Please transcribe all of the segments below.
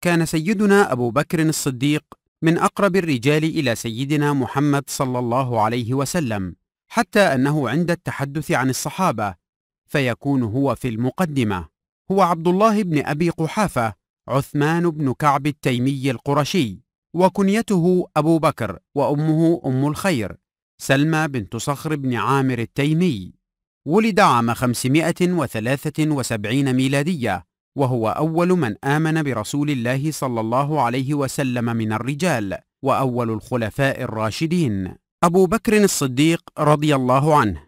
كان سيدنا أبو بكر الصديق من أقرب الرجال إلى سيدنا محمد صلى الله عليه وسلم حتى أنه عند التحدث عن الصحابة فيكون هو في المقدمة هو عبد الله بن أبي قحافة عثمان بن كعب التيمي القرشي وكنيته أبو بكر وأمه أم الخير سلمى بنت صخر بن عامر التيمي ولد عام 573 ميلادية وهو أول من آمن برسول الله صلى الله عليه وسلم من الرجال وأول الخلفاء الراشدين أبو بكر الصديق رضي الله عنه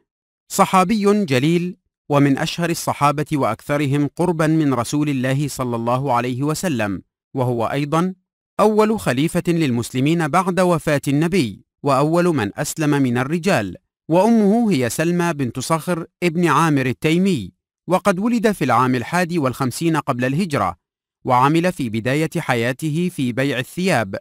صحابي جليل ومن أشهر الصحابة وأكثرهم قربا من رسول الله صلى الله عليه وسلم وهو أيضا أول خليفة للمسلمين بعد وفاة النبي وأول من أسلم من الرجال وأمه هي سلمى بنت صخر ابن عامر التيمي وقد ولد في العام الحادي والخمسين قبل الهجرة وعمل في بداية حياته في بيع الثياب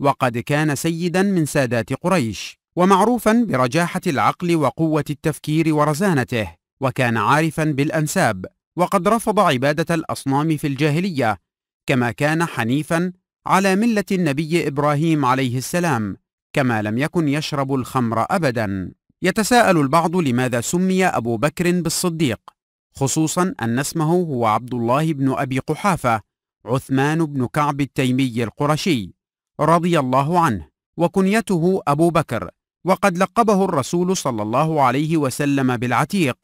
وقد كان سيدا من سادات قريش ومعروفا برجاحة العقل وقوة التفكير ورزانته وكان عارفا بالأنساب وقد رفض عبادة الأصنام في الجاهلية كما كان حنيفا على ملة النبي إبراهيم عليه السلام كما لم يكن يشرب الخمر أبدا يتساءل البعض لماذا سمي أبو بكر بالصديق خصوصا أن اسمه هو عبد الله بن أبي قحافة عثمان بن كعب التيمي القرشي رضي الله عنه وكنيته أبو بكر وقد لقبه الرسول صلى الله عليه وسلم بالعتيق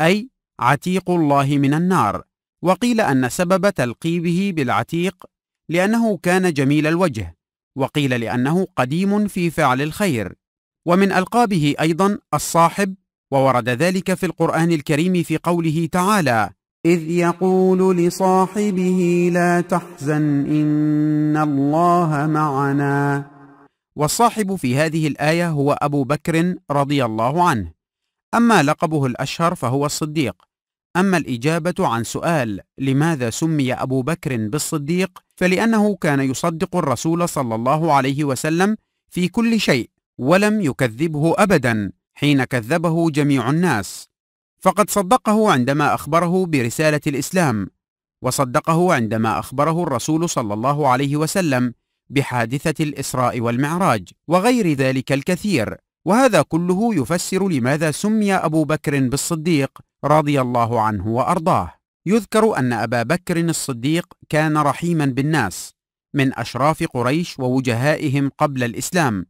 أي عتيق الله من النار وقيل أن سبب تلقيبه بالعتيق لأنه كان جميل الوجه وقيل لأنه قديم في فعل الخير ومن ألقابه أيضا الصاحب وورد ذلك في القرآن الكريم في قوله تعالى إذ يقول لصاحبه لا تحزن إن الله معنا والصاحب في هذه الآية هو أبو بكر رضي الله عنه أما لقبه الأشهر فهو الصديق أما الإجابة عن سؤال لماذا سمي أبو بكر بالصديق فلأنه كان يصدق الرسول صلى الله عليه وسلم في كل شيء ولم يكذبه أبداً حين كذبه جميع الناس فقد صدقه عندما اخبره برساله الاسلام وصدقه عندما اخبره الرسول صلى الله عليه وسلم بحادثه الاسراء والمعراج وغير ذلك الكثير وهذا كله يفسر لماذا سمي ابو بكر بالصديق رضي الله عنه وارضاه يذكر ان ابا بكر الصديق كان رحيما بالناس من اشراف قريش ووجهائهم قبل الاسلام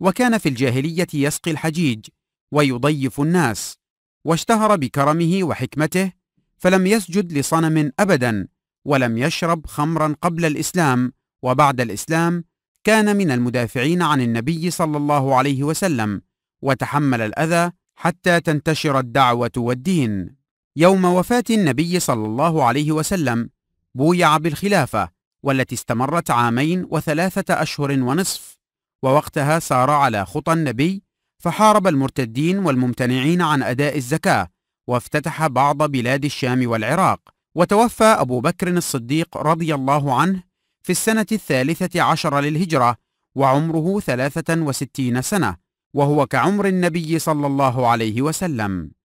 وكان في الجاهليه يسقي الحجيج ويضيف الناس واشتهر بكرمه وحكمته فلم يسجد لصنم ابدا ولم يشرب خمرا قبل الاسلام وبعد الاسلام كان من المدافعين عن النبي صلى الله عليه وسلم وتحمل الاذى حتى تنتشر الدعوه والدين يوم وفاه النبي صلى الله عليه وسلم بويع بالخلافه والتي استمرت عامين وثلاثه اشهر ونصف ووقتها سار على خطى النبي فحارب المرتدين والممتنعين عن أداء الزكاة وافتتح بعض بلاد الشام والعراق وتوفى أبو بكر الصديق رضي الله عنه في السنة الثالثة عشر للهجرة وعمره ثلاثة وستين سنة وهو كعمر النبي صلى الله عليه وسلم